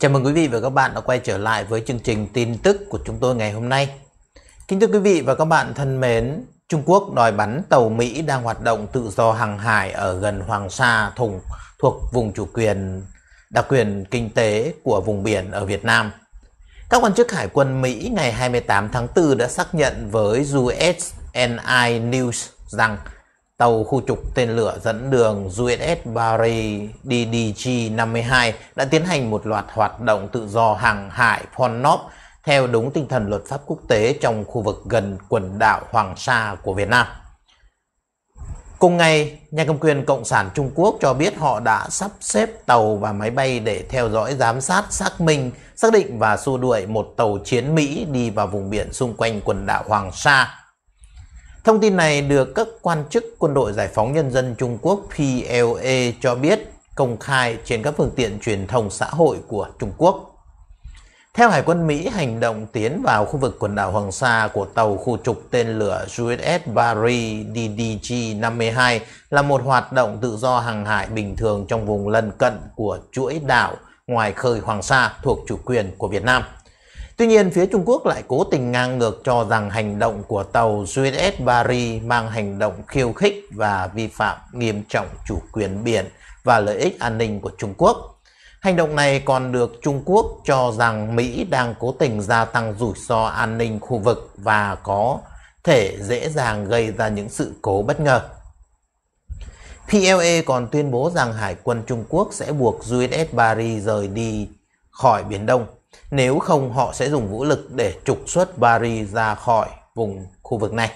Chào mừng quý vị và các bạn đã quay trở lại với chương trình tin tức của chúng tôi ngày hôm nay. Kính thưa quý vị và các bạn thân mến, Trung Quốc đòi bắn tàu Mỹ đang hoạt động tự do hàng hải ở gần Hoàng Sa thùng thuộc vùng chủ quyền đặc quyền kinh tế của vùng biển ở Việt Nam. Các quan chức Hải quân Mỹ ngày 28 tháng 4 đã xác nhận với USNI News rằng Tàu khu trục tên lửa dẫn đường USS Barry DDG-52 đã tiến hành một loạt hoạt động tự do hàng hải Pornop theo đúng tinh thần luật pháp quốc tế trong khu vực gần quần đảo Hoàng Sa của Việt Nam. Cùng ngày, nhà cầm quyền Cộng sản Trung Quốc cho biết họ đã sắp xếp tàu và máy bay để theo dõi giám sát, xác minh, xác định và xua đuổi một tàu chiến Mỹ đi vào vùng biển xung quanh quần đảo Hoàng Sa Thông tin này được các quan chức Quân đội Giải phóng Nhân dân Trung Quốc PLA cho biết công khai trên các phương tiện truyền thông xã hội của Trung Quốc. Theo Hải quân Mỹ, hành động tiến vào khu vực quần đảo Hoàng Sa của tàu khu trục tên lửa USS Barry DDG-52 là một hoạt động tự do hàng hải bình thường trong vùng lân cận của chuỗi đảo ngoài khơi Hoàng Sa thuộc chủ quyền của Việt Nam. Tuy nhiên, phía Trung Quốc lại cố tình ngang ngược cho rằng hành động của tàu USS barry mang hành động khiêu khích và vi phạm nghiêm trọng chủ quyền biển và lợi ích an ninh của Trung Quốc. Hành động này còn được Trung Quốc cho rằng Mỹ đang cố tình gia tăng rủi ro an ninh khu vực và có thể dễ dàng gây ra những sự cố bất ngờ. PLA còn tuyên bố rằng Hải quân Trung Quốc sẽ buộc USS barry rời đi khỏi Biển Đông nếu không họ sẽ dùng vũ lực để trục xuất Paris ra khỏi vùng khu vực này.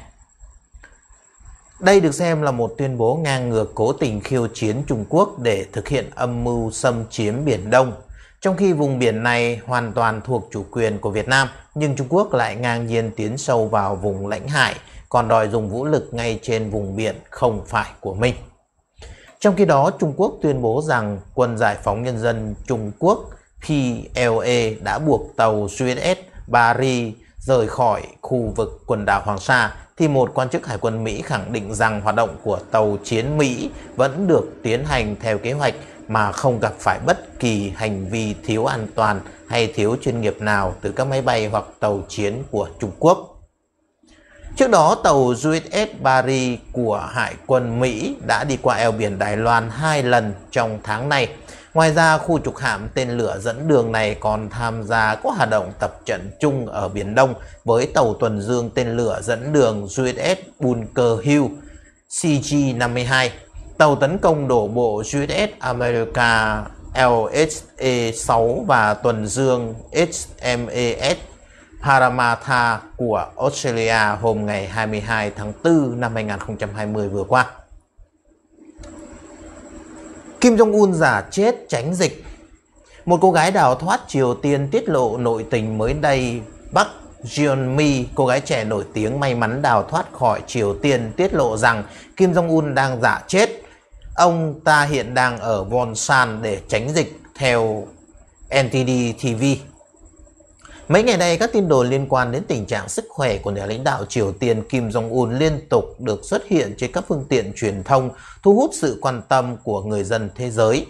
Đây được xem là một tuyên bố ngang ngược cố tình khiêu chiến Trung Quốc để thực hiện âm mưu xâm chiếm Biển Đông, trong khi vùng biển này hoàn toàn thuộc chủ quyền của Việt Nam, nhưng Trung Quốc lại ngang nhiên tiến sâu vào vùng lãnh hải, còn đòi dùng vũ lực ngay trên vùng biển không phải của mình. Trong khi đó, Trung Quốc tuyên bố rằng quân giải phóng nhân dân Trung Quốc PLA e đã buộc tàu USS Barry rời khỏi khu vực quần đảo Hoàng Sa thì một quan chức Hải quân Mỹ khẳng định rằng hoạt động của tàu chiến Mỹ vẫn được tiến hành theo kế hoạch mà không gặp phải bất kỳ hành vi thiếu an toàn hay thiếu chuyên nghiệp nào từ các máy bay hoặc tàu chiến của Trung Quốc. Trước đó, tàu USS Barry của Hải quân Mỹ đã đi qua eo biển Đài Loan hai lần trong tháng này Ngoài ra, khu trục hạm tên lửa dẫn đường này còn tham gia có hoạt động tập trận chung ở Biển Đông với tàu tuần dương tên lửa dẫn đường USS Bunker Hill CG-52, tàu tấn công đổ bộ USS America LHA-6 e và tuần dương HMAS e Paramatha của Australia hôm ngày 22 tháng 4 năm 2020 vừa qua. Kim Jong-un giả chết tránh dịch Một cô gái đào thoát Triều Tiên tiết lộ nội tình mới đây Bắc Jeon Mi, cô gái trẻ nổi tiếng may mắn đào thoát khỏi Triều Tiên tiết lộ rằng Kim Jong-un đang giả chết. Ông ta hiện đang ở Wonsan để tránh dịch theo NTD TV. Mấy ngày nay, các tin đồn liên quan đến tình trạng sức khỏe của nhà lãnh đạo Triều Tiên Kim Jong-un liên tục được xuất hiện trên các phương tiện truyền thông, thu hút sự quan tâm của người dân thế giới.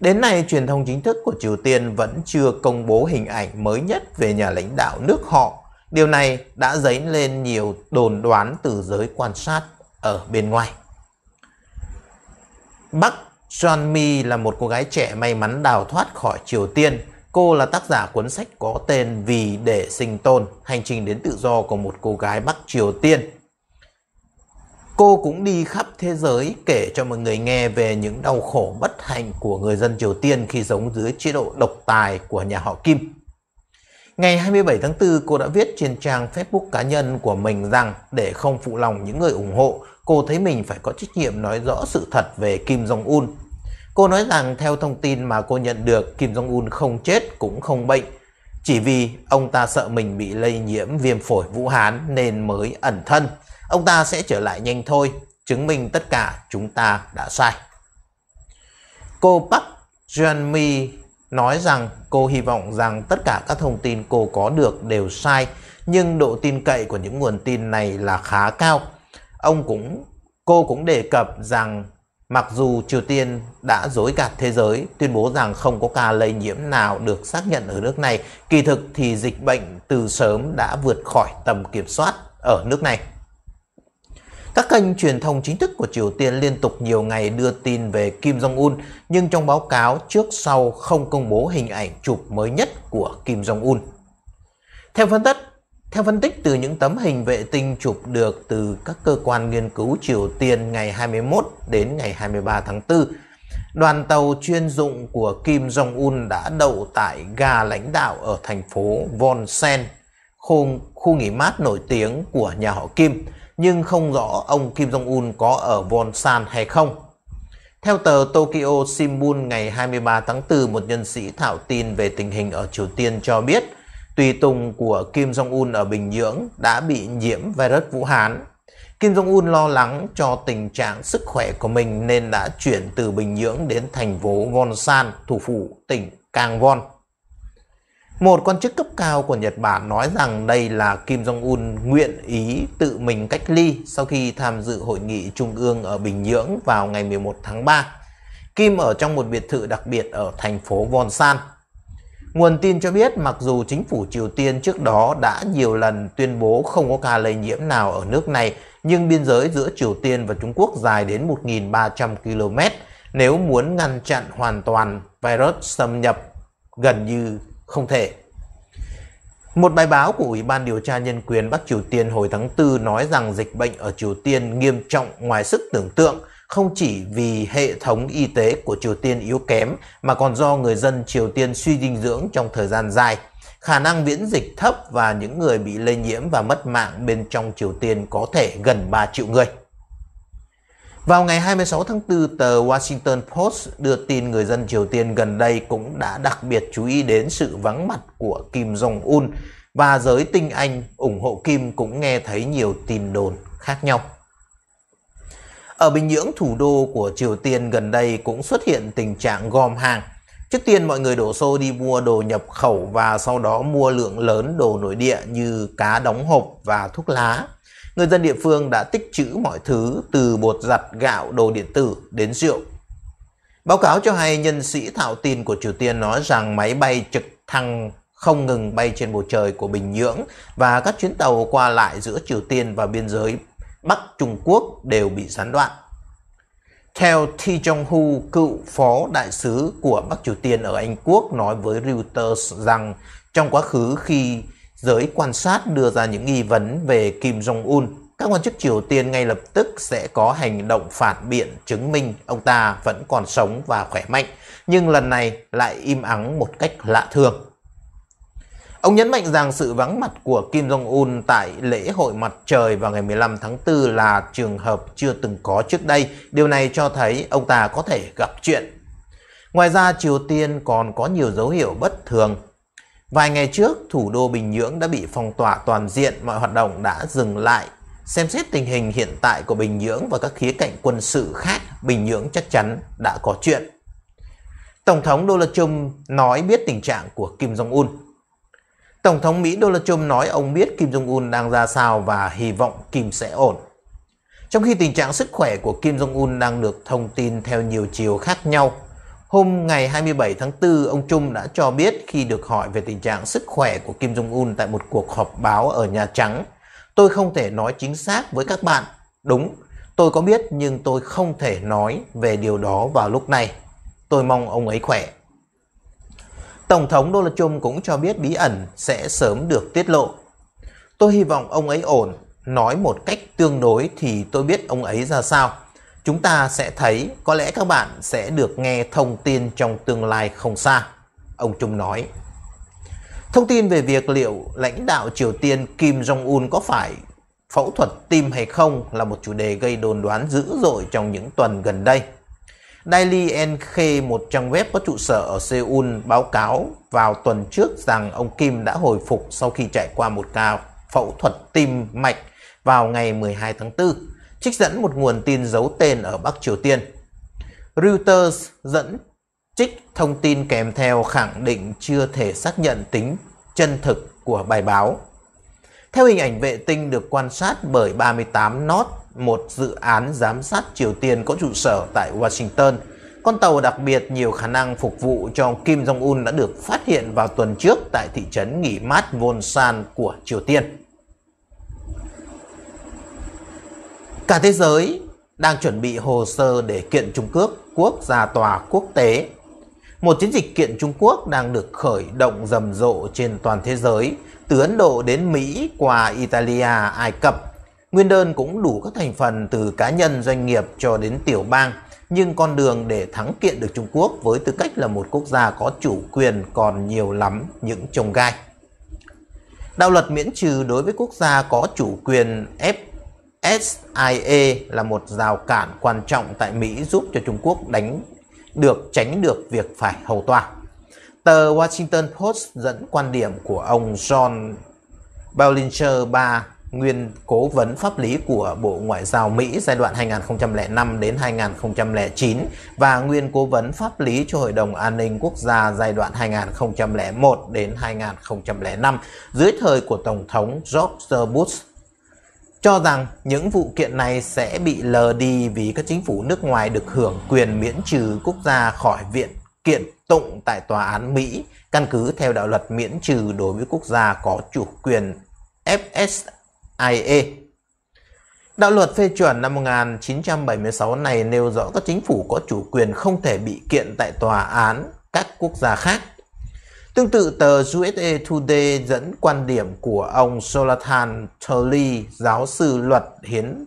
Đến nay, truyền thông chính thức của Triều Tiên vẫn chưa công bố hình ảnh mới nhất về nhà lãnh đạo nước họ. Điều này đã dấy lên nhiều đồn đoán từ giới quan sát ở bên ngoài. Bắc John Mi là một cô gái trẻ may mắn đào thoát khỏi Triều Tiên Cô là tác giả cuốn sách có tên Vì để sinh tồn, hành trình đến tự do của một cô gái Bắc Triều Tiên. Cô cũng đi khắp thế giới kể cho mọi người nghe về những đau khổ bất hạnh của người dân Triều Tiên khi sống dưới chế độ độc tài của nhà họ Kim. Ngày 27 tháng 4, cô đã viết trên trang Facebook cá nhân của mình rằng để không phụ lòng những người ủng hộ, cô thấy mình phải có trách nhiệm nói rõ sự thật về Kim Jong-un Cô nói rằng theo thông tin mà cô nhận được, Kim Jong-un không chết cũng không bệnh. Chỉ vì ông ta sợ mình bị lây nhiễm viêm phổi Vũ Hán nên mới ẩn thân. Ông ta sẽ trở lại nhanh thôi, chứng minh tất cả chúng ta đã sai. Cô Park Jeon-mi nói rằng cô hy vọng rằng tất cả các thông tin cô có được đều sai, nhưng độ tin cậy của những nguồn tin này là khá cao. Ông cũng cô cũng đề cập rằng Mặc dù Triều Tiên đã dối gạt thế giới, tuyên bố rằng không có ca lây nhiễm nào được xác nhận ở nước này, kỳ thực thì dịch bệnh từ sớm đã vượt khỏi tầm kiểm soát ở nước này. Các kênh truyền thông chính thức của Triều Tiên liên tục nhiều ngày đưa tin về Kim Jong-un, nhưng trong báo cáo trước sau không công bố hình ảnh chụp mới nhất của Kim Jong-un. Theo phân tích, theo phân tích từ những tấm hình vệ tinh chụp được từ các cơ quan nghiên cứu Triều Tiên ngày 21 đến ngày 23 tháng 4, đoàn tàu chuyên dụng của Kim Jong-un đã đậu tại ga lãnh đạo ở thành phố Vonsen, khu, khu nghỉ mát nổi tiếng của nhà họ Kim, nhưng không rõ ông Kim Jong-un có ở Vonsan hay không. Theo tờ Tokyo Shimbun ngày 23 tháng 4, một nhân sĩ thảo tin về tình hình ở Triều Tiên cho biết – tùy tùng của Kim Jong-un ở Bình Nhưỡng đã bị nhiễm virus Vũ Hán. Kim Jong-un lo lắng cho tình trạng sức khỏe của mình nên đã chuyển từ Bình Nhưỡng đến thành phố Wonsan, thủ phủ tỉnh Kangwon. Một quan chức cấp cao của Nhật Bản nói rằng đây là Kim Jong-un nguyện ý tự mình cách ly sau khi tham dự hội nghị trung ương ở Bình Nhưỡng vào ngày 11 tháng 3. Kim ở trong một biệt thự đặc biệt ở thành phố Wonsan. Nguồn tin cho biết mặc dù chính phủ Triều Tiên trước đó đã nhiều lần tuyên bố không có ca lây nhiễm nào ở nước này, nhưng biên giới giữa Triều Tiên và Trung Quốc dài đến 1.300 km. Nếu muốn ngăn chặn hoàn toàn virus xâm nhập gần như không thể. Một bài báo của Ủy ban điều tra nhân quyền Bắc Triều Tiên hồi tháng 4 nói rằng dịch bệnh ở Triều Tiên nghiêm trọng ngoài sức tưởng tượng – không chỉ vì hệ thống y tế của Triều Tiên yếu kém mà còn do người dân Triều Tiên suy dinh dưỡng trong thời gian dài. Khả năng miễn dịch thấp và những người bị lây nhiễm và mất mạng bên trong Triều Tiên có thể gần 3 triệu người. Vào ngày 26 tháng 4, tờ Washington Post đưa tin người dân Triều Tiên gần đây cũng đã đặc biệt chú ý đến sự vắng mặt của Kim Jong-un và giới tinh Anh ủng hộ Kim cũng nghe thấy nhiều tin đồn khác nhau. Ở Bình Nhưỡng, thủ đô của Triều Tiên gần đây cũng xuất hiện tình trạng gom hàng. Trước tiên mọi người đổ xô đi mua đồ nhập khẩu và sau đó mua lượng lớn đồ nội địa như cá đóng hộp và thuốc lá. Người dân địa phương đã tích trữ mọi thứ từ bột giặt, gạo, đồ điện tử đến rượu. Báo cáo cho hay nhân sĩ thạo tin của Triều Tiên nói rằng máy bay trực thăng không ngừng bay trên bầu trời của Bình Nhưỡng và các chuyến tàu qua lại giữa Triều Tiên và biên giới Bắc Trung Quốc đều bị gián đoạn. Theo Thi Jong-hu, cựu phó đại sứ của Bắc Triều Tiên ở Anh Quốc nói với Reuters rằng trong quá khứ khi giới quan sát đưa ra những nghi vấn về Kim Jong-un, các quan chức Triều Tiên ngay lập tức sẽ có hành động phản biện chứng minh ông ta vẫn còn sống và khỏe mạnh, nhưng lần này lại im ắng một cách lạ thường. Ông nhấn mạnh rằng sự vắng mặt của Kim Jong-un tại lễ hội mặt trời vào ngày 15 tháng 4 là trường hợp chưa từng có trước đây. Điều này cho thấy ông ta có thể gặp chuyện. Ngoài ra, Triều Tiên còn có nhiều dấu hiệu bất thường. Vài ngày trước, thủ đô Bình Nhưỡng đã bị phong tỏa toàn diện, mọi hoạt động đã dừng lại. Xem xét tình hình hiện tại của Bình Nhưỡng và các khía cạnh quân sự khác, Bình Nhưỡng chắc chắn đã có chuyện. Tổng thống Donald Trump nói biết tình trạng của Kim Jong-un. Tổng thống Mỹ Donald Trump nói ông biết Kim Jong-un đang ra sao và hy vọng Kim sẽ ổn. Trong khi tình trạng sức khỏe của Kim Jong-un đang được thông tin theo nhiều chiều khác nhau, hôm ngày 27 tháng 4, ông Trump đã cho biết khi được hỏi về tình trạng sức khỏe của Kim Jong-un tại một cuộc họp báo ở Nhà Trắng, tôi không thể nói chính xác với các bạn. Đúng, tôi có biết nhưng tôi không thể nói về điều đó vào lúc này. Tôi mong ông ấy khỏe. Tổng thống Donald Trump cũng cho biết bí ẩn sẽ sớm được tiết lộ. Tôi hy vọng ông ấy ổn, nói một cách tương đối thì tôi biết ông ấy ra sao. Chúng ta sẽ thấy, có lẽ các bạn sẽ được nghe thông tin trong tương lai không xa, ông Trung nói. Thông tin về việc liệu lãnh đạo Triều Tiên Kim Jong-un có phải phẫu thuật tim hay không là một chủ đề gây đồn đoán dữ dội trong những tuần gần đây. Daily NK, một trang web có trụ sở ở Seoul, báo cáo vào tuần trước rằng ông Kim đã hồi phục sau khi trải qua một ca phẫu thuật tim mạch vào ngày 12 tháng 4, trích dẫn một nguồn tin giấu tên ở Bắc Triều Tiên. Reuters dẫn trích thông tin kèm theo khẳng định chưa thể xác nhận tính chân thực của bài báo. Theo hình ảnh vệ tinh được quan sát bởi 38 nót một dự án giám sát Triều Tiên có trụ sở tại Washington. Con tàu đặc biệt nhiều khả năng phục vụ cho Kim Jong-un đã được phát hiện vào tuần trước tại thị trấn nghỉ mát Wonsan của Triều Tiên. Cả thế giới đang chuẩn bị hồ sơ để kiện Trung Quốc quốc ra tòa quốc tế. Một chiến dịch kiện Trung Quốc đang được khởi động rầm rộ trên toàn thế giới, từ Ấn Độ đến Mỹ qua Italia, Ai Cập Nguyên đơn cũng đủ các thành phần từ cá nhân, doanh nghiệp cho đến tiểu bang, nhưng con đường để thắng kiện được Trung Quốc với tư cách là một quốc gia có chủ quyền còn nhiều lắm những trông gai. Đạo luật miễn trừ đối với quốc gia có chủ quyền FSIA là một rào cản quan trọng tại Mỹ giúp cho Trung Quốc đánh được tránh được việc phải hầu tòa. Tờ Washington Post dẫn quan điểm của ông John Bellinger 3 nguyên cố vấn pháp lý của Bộ Ngoại giao Mỹ giai đoạn 2005 đến 2009 và nguyên cố vấn pháp lý cho Hội đồng An ninh Quốc gia giai đoạn 2001 đến 2005 dưới thời của Tổng thống George Bush cho rằng những vụ kiện này sẽ bị lờ đi vì các chính phủ nước ngoài được hưởng quyền miễn trừ quốc gia khỏi viện kiện tụng tại tòa án Mỹ căn cứ theo đạo luật miễn trừ đối với quốc gia có chủ quyền FSA IE. Đạo luật phê chuẩn năm 1976 này nêu rõ các chính phủ có chủ quyền không thể bị kiện tại tòa án các quốc gia khác. Tương tự tờ USA Today dẫn quan điểm của ông Jonathan Turley, giáo sư luật hiến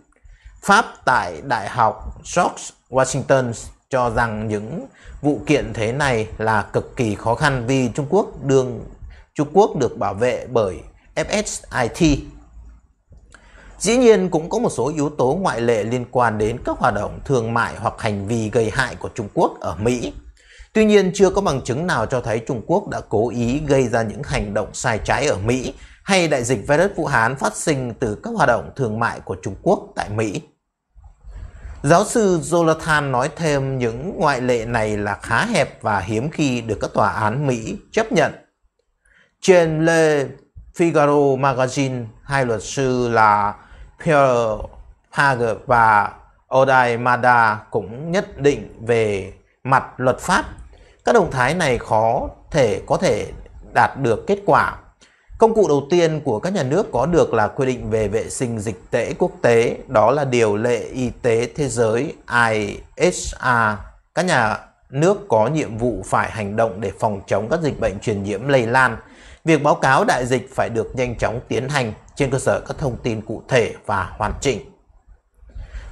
pháp tại Đại học George Washington cho rằng những vụ kiện thế này là cực kỳ khó khăn vì Trung Quốc đương Trung Quốc được bảo vệ bởi FSIT Dĩ nhiên cũng có một số yếu tố ngoại lệ liên quan đến các hoạt động thương mại hoặc hành vi gây hại của Trung Quốc ở Mỹ. Tuy nhiên chưa có bằng chứng nào cho thấy Trung Quốc đã cố ý gây ra những hành động sai trái ở Mỹ hay đại dịch virus Vũ Hán phát sinh từ các hoạt động thương mại của Trung Quốc tại Mỹ. Giáo sư Jonathan nói thêm những ngoại lệ này là khá hẹp và hiếm khi được các tòa án Mỹ chấp nhận. Trên Le Figaro Magazine, hai luật sư là Pierre Page và Odai Mada cũng nhất định về mặt luật pháp. Các động thái này khó thể có thể đạt được kết quả. Công cụ đầu tiên của các nhà nước có được là quy định về vệ sinh dịch tễ quốc tế, đó là điều lệ y tế thế giới IHA. Các nhà nước có nhiệm vụ phải hành động để phòng chống các dịch bệnh truyền nhiễm lây lan. Việc báo cáo đại dịch phải được nhanh chóng tiến hành trên cơ sở các thông tin cụ thể và hoàn chỉnh.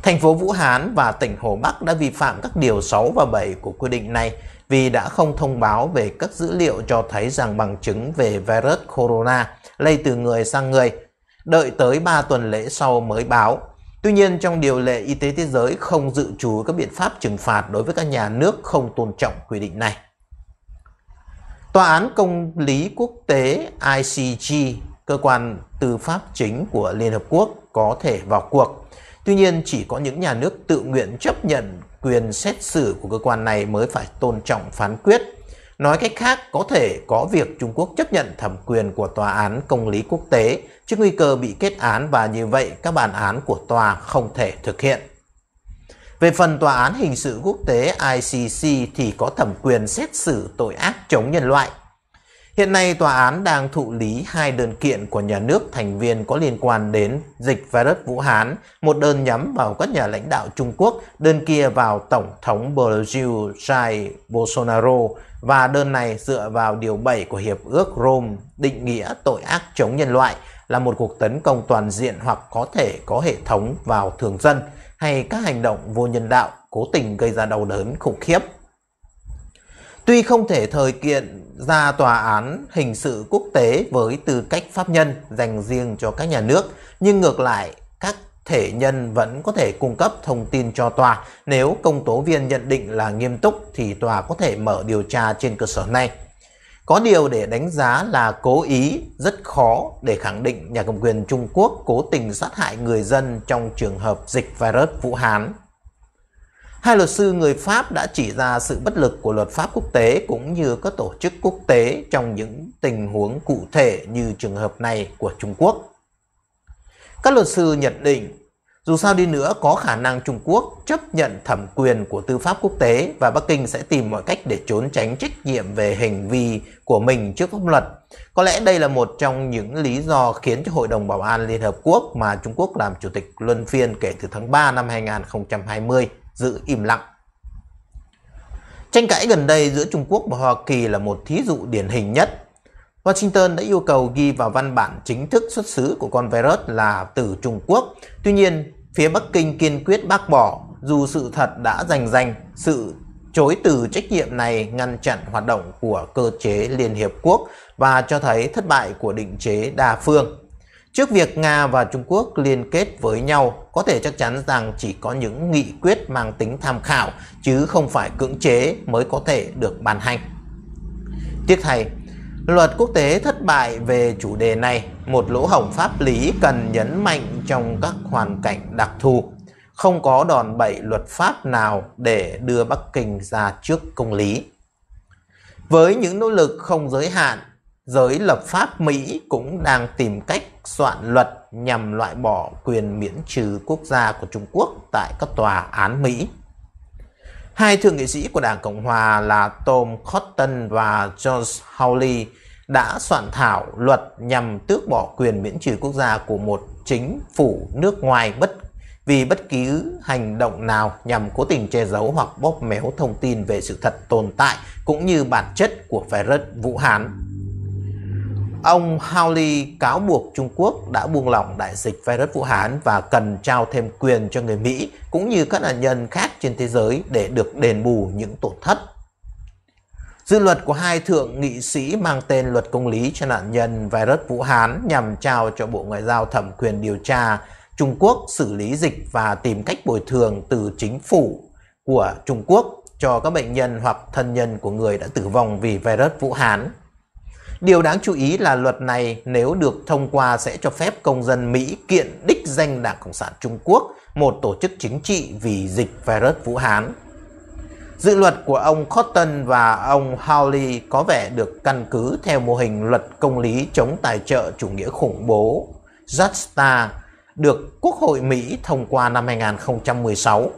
Thành phố Vũ Hán và tỉnh Hồ Bắc đã vi phạm các điều 6 và 7 của quy định này vì đã không thông báo về các dữ liệu cho thấy rằng bằng chứng về virus corona lây từ người sang người, đợi tới 3 tuần lễ sau mới báo. Tuy nhiên, trong điều lệ y tế thế giới không dự trú các biện pháp trừng phạt đối với các nhà nước không tôn trọng quy định này. Tòa án Công lý Quốc tế ICG cơ quan tư pháp chính của Liên Hợp Quốc có thể vào cuộc. Tuy nhiên, chỉ có những nhà nước tự nguyện chấp nhận quyền xét xử của cơ quan này mới phải tôn trọng phán quyết. Nói cách khác, có thể có việc Trung Quốc chấp nhận thẩm quyền của Tòa án Công lý Quốc tế trước nguy cơ bị kết án và như vậy các bản án của tòa không thể thực hiện. Về phần Tòa án Hình sự Quốc tế ICC thì có thẩm quyền xét xử tội ác chống nhân loại Hiện nay, tòa án đang thụ lý hai đơn kiện của nhà nước thành viên có liên quan đến dịch virus Vũ Hán, một đơn nhắm vào các nhà lãnh đạo Trung Quốc, đơn kia vào Tổng thống Brazil Jair Bolsonaro và đơn này dựa vào Điều 7 của Hiệp ước Rome định nghĩa tội ác chống nhân loại là một cuộc tấn công toàn diện hoặc có thể có hệ thống vào thường dân hay các hành động vô nhân đạo cố tình gây ra đau đớn khủng khiếp Tuy không thể thời kiện ra tòa án hình sự quốc tế với tư cách pháp nhân dành riêng cho các nhà nước, nhưng ngược lại các thể nhân vẫn có thể cung cấp thông tin cho tòa. Nếu công tố viên nhận định là nghiêm túc thì tòa có thể mở điều tra trên cơ sở này. Có điều để đánh giá là cố ý rất khó để khẳng định nhà cầm quyền Trung Quốc cố tình sát hại người dân trong trường hợp dịch virus Vũ Hán Hai luật sư người Pháp đã chỉ ra sự bất lực của luật pháp quốc tế cũng như các tổ chức quốc tế trong những tình huống cụ thể như trường hợp này của Trung Quốc. Các luật sư nhận định, dù sao đi nữa có khả năng Trung Quốc chấp nhận thẩm quyền của tư pháp quốc tế và Bắc Kinh sẽ tìm mọi cách để trốn tránh trách nhiệm về hành vi của mình trước pháp luật. Có lẽ đây là một trong những lý do khiến cho Hội đồng Bảo an Liên Hợp Quốc mà Trung Quốc làm chủ tịch luân phiên kể từ tháng 3 năm 2020 giữ im lặng. Tranh cãi gần đây giữa Trung Quốc và Hoa Kỳ là một thí dụ điển hình nhất. Washington đã yêu cầu ghi vào văn bản chính thức xuất xứ của con virus là từ Trung Quốc. Tuy nhiên, phía Bắc Kinh kiên quyết bác bỏ dù sự thật đã rành rành sự chối từ trách nhiệm này ngăn chặn hoạt động của cơ chế Liên Hiệp Quốc và cho thấy thất bại của định chế đa phương. Trước việc Nga và Trung Quốc liên kết với nhau, có thể chắc chắn rằng chỉ có những nghị quyết mang tính tham khảo chứ không phải cưỡng chế mới có thể được ban hành. Tiếc thay, luật quốc tế thất bại về chủ đề này, một lỗ hổng pháp lý cần nhấn mạnh trong các hoàn cảnh đặc thù. Không có đòn bẩy luật pháp nào để đưa Bắc Kinh ra trước công lý. Với những nỗ lực không giới hạn, giới lập pháp Mỹ cũng đang tìm cách soạn luật nhằm loại bỏ quyền miễn trừ quốc gia của Trung Quốc tại các tòa án Mỹ. Hai thượng nghị sĩ của Đảng Cộng Hòa là Tom Cotton và George Hawley đã soạn thảo luật nhằm tước bỏ quyền miễn trừ quốc gia của một chính phủ nước ngoài bất vì bất cứ hành động nào nhằm cố tình che giấu hoặc bóp méo thông tin về sự thật tồn tại cũng như bản chất của virus Vũ Hán. Ông Howley cáo buộc Trung Quốc đã buông lỏng đại dịch virus Vũ Hán và cần trao thêm quyền cho người Mỹ cũng như các nạn nhân khác trên thế giới để được đền bù những tổn thất. Dự luật của hai thượng nghị sĩ mang tên luật công lý cho nạn nhân virus Vũ Hán nhằm trao cho Bộ Ngoại giao thẩm quyền điều tra Trung Quốc xử lý dịch và tìm cách bồi thường từ chính phủ của Trung Quốc cho các bệnh nhân hoặc thân nhân của người đã tử vong vì virus Vũ Hán. Điều đáng chú ý là luật này nếu được thông qua sẽ cho phép công dân Mỹ kiện đích danh Đảng Cộng sản Trung Quốc, một tổ chức chính trị vì dịch virus Vũ Hán. Dự luật của ông Cotton và ông Hawley có vẻ được căn cứ theo mô hình luật công lý chống tài trợ chủ nghĩa khủng bố JUSTA được Quốc hội Mỹ thông qua năm 2016.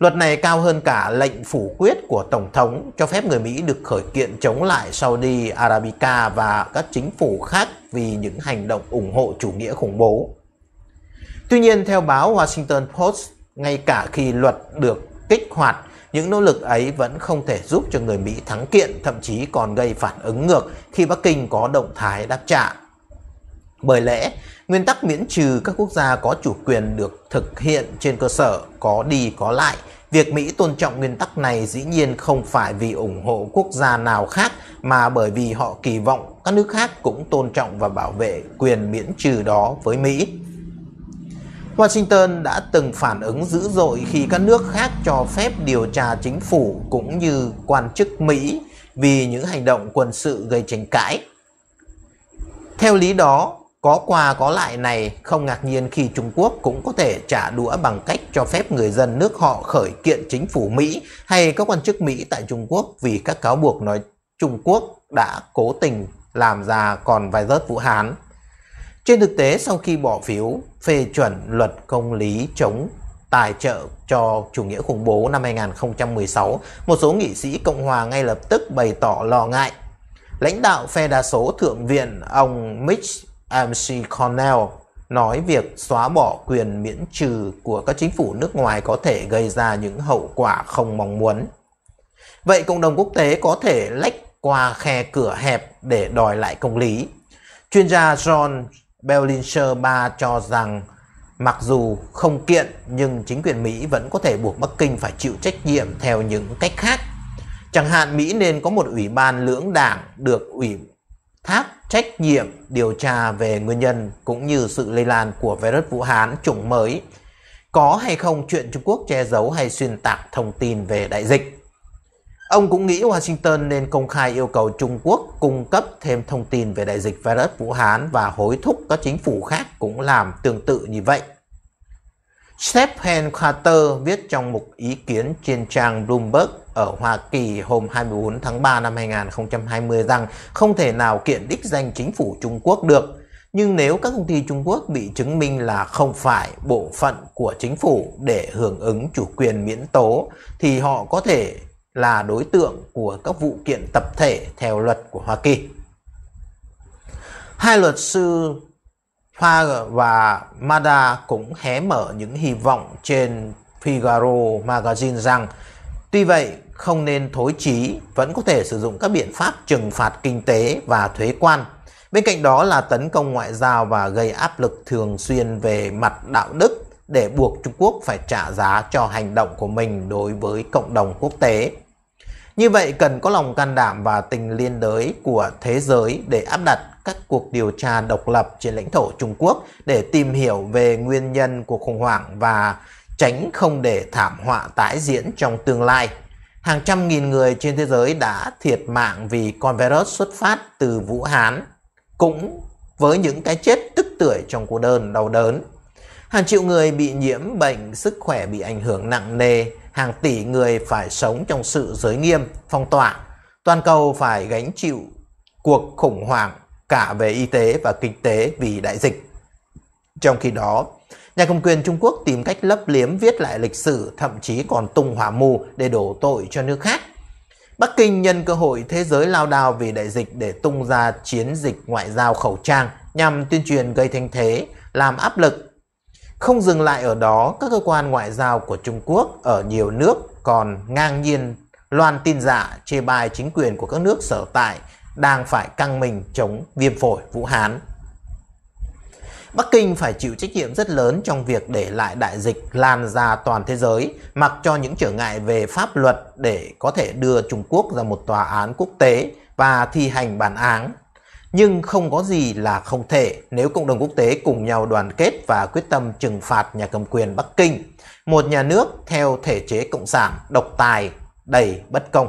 Luật này cao hơn cả lệnh phủ quyết của Tổng thống cho phép người Mỹ được khởi kiện chống lại Saudi Arabica và các chính phủ khác vì những hành động ủng hộ chủ nghĩa khủng bố. Tuy nhiên, theo báo Washington Post, ngay cả khi luật được kích hoạt, những nỗ lực ấy vẫn không thể giúp cho người Mỹ thắng kiện, thậm chí còn gây phản ứng ngược khi Bắc Kinh có động thái đáp trả. Bởi lẽ, Nguyên tắc miễn trừ các quốc gia có chủ quyền được thực hiện trên cơ sở có đi có lại. Việc Mỹ tôn trọng nguyên tắc này dĩ nhiên không phải vì ủng hộ quốc gia nào khác mà bởi vì họ kỳ vọng các nước khác cũng tôn trọng và bảo vệ quyền miễn trừ đó với Mỹ. Washington đã từng phản ứng dữ dội khi các nước khác cho phép điều tra chính phủ cũng như quan chức Mỹ vì những hành động quân sự gây tranh cãi. Theo lý đó, có quà có lại này không ngạc nhiên khi Trung Quốc cũng có thể trả đũa bằng cách cho phép người dân nước họ khởi kiện chính phủ Mỹ hay các quan chức Mỹ tại Trung Quốc vì các cáo buộc nói Trung Quốc đã cố tình làm ra còn vài rớt Vũ Hán. Trên thực tế, sau khi bỏ phiếu phê chuẩn luật công lý chống tài trợ cho chủ nghĩa khủng bố năm 2016, một số nghị sĩ Cộng hòa ngay lập tức bày tỏ lo ngại. Lãnh đạo phe đa số Thượng viện ông Mitch MC Cornell nói việc xóa bỏ quyền miễn trừ của các chính phủ nước ngoài có thể gây ra những hậu quả không mong muốn. Vậy cộng đồng quốc tế có thể lách qua khe cửa hẹp để đòi lại công lý. Chuyên gia John Bellinger 3 cho rằng mặc dù không kiện nhưng chính quyền Mỹ vẫn có thể buộc Bắc Kinh phải chịu trách nhiệm theo những cách khác. Chẳng hạn Mỹ nên có một ủy ban lưỡng đảng được ủy thác trách nhiệm điều tra về nguyên nhân cũng như sự lây lan của virus Vũ Hán chủng mới. Có hay không chuyện Trung Quốc che giấu hay xuyên tạc thông tin về đại dịch? Ông cũng nghĩ Washington nên công khai yêu cầu Trung Quốc cung cấp thêm thông tin về đại dịch virus Vũ Hán và hối thúc các chính phủ khác cũng làm tương tự như vậy. Stephen Carter viết trong một ý kiến trên trang Bloomberg ở Hoa Kỳ hôm 24 tháng 3 năm 2020 rằng không thể nào kiện đích danh chính phủ Trung Quốc được. Nhưng nếu các công ty Trung Quốc bị chứng minh là không phải bộ phận của chính phủ để hưởng ứng chủ quyền miễn tố thì họ có thể là đối tượng của các vụ kiện tập thể theo luật của Hoa Kỳ. Hai luật sư Hoa và Mada cũng hé mở những hy vọng trên Figaro Magazine rằng Tuy vậy, không nên thối chí, vẫn có thể sử dụng các biện pháp trừng phạt kinh tế và thuế quan. Bên cạnh đó là tấn công ngoại giao và gây áp lực thường xuyên về mặt đạo đức để buộc Trung Quốc phải trả giá cho hành động của mình đối với cộng đồng quốc tế. Như vậy cần có lòng can đảm và tình liên đới của thế giới để áp đặt các cuộc điều tra độc lập trên lãnh thổ Trung Quốc để tìm hiểu về nguyên nhân của khủng hoảng và tránh không để thảm họa tái diễn trong tương lai. Hàng trăm nghìn người trên thế giới đã thiệt mạng vì con virus xuất phát từ Vũ Hán, cũng với những cái chết tức tưởi trong cô đơn đau đớn. Hàng triệu người bị nhiễm bệnh, sức khỏe bị ảnh hưởng nặng nề, hàng tỷ người phải sống trong sự giới nghiêm, phong tỏa. Toàn cầu phải gánh chịu cuộc khủng hoảng cả về y tế và kinh tế vì đại dịch. Trong khi đó, Nhà cầm quyền Trung Quốc tìm cách lấp liếm viết lại lịch sử, thậm chí còn tung hỏa mù để đổ tội cho nước khác. Bắc Kinh nhân cơ hội thế giới lao đao vì đại dịch để tung ra chiến dịch ngoại giao khẩu trang nhằm tuyên truyền gây thanh thế, làm áp lực. Không dừng lại ở đó, các cơ quan ngoại giao của Trung Quốc ở nhiều nước còn ngang nhiên loan tin giả chê bai chính quyền của các nước sở tại đang phải căng mình chống viêm phổi Vũ Hán. Bắc Kinh phải chịu trách nhiệm rất lớn trong việc để lại đại dịch lan ra toàn thế giới, mặc cho những trở ngại về pháp luật để có thể đưa Trung Quốc ra một tòa án quốc tế và thi hành bản án. Nhưng không có gì là không thể nếu cộng đồng quốc tế cùng nhau đoàn kết và quyết tâm trừng phạt nhà cầm quyền Bắc Kinh, một nhà nước theo thể chế cộng sản độc tài đầy bất công.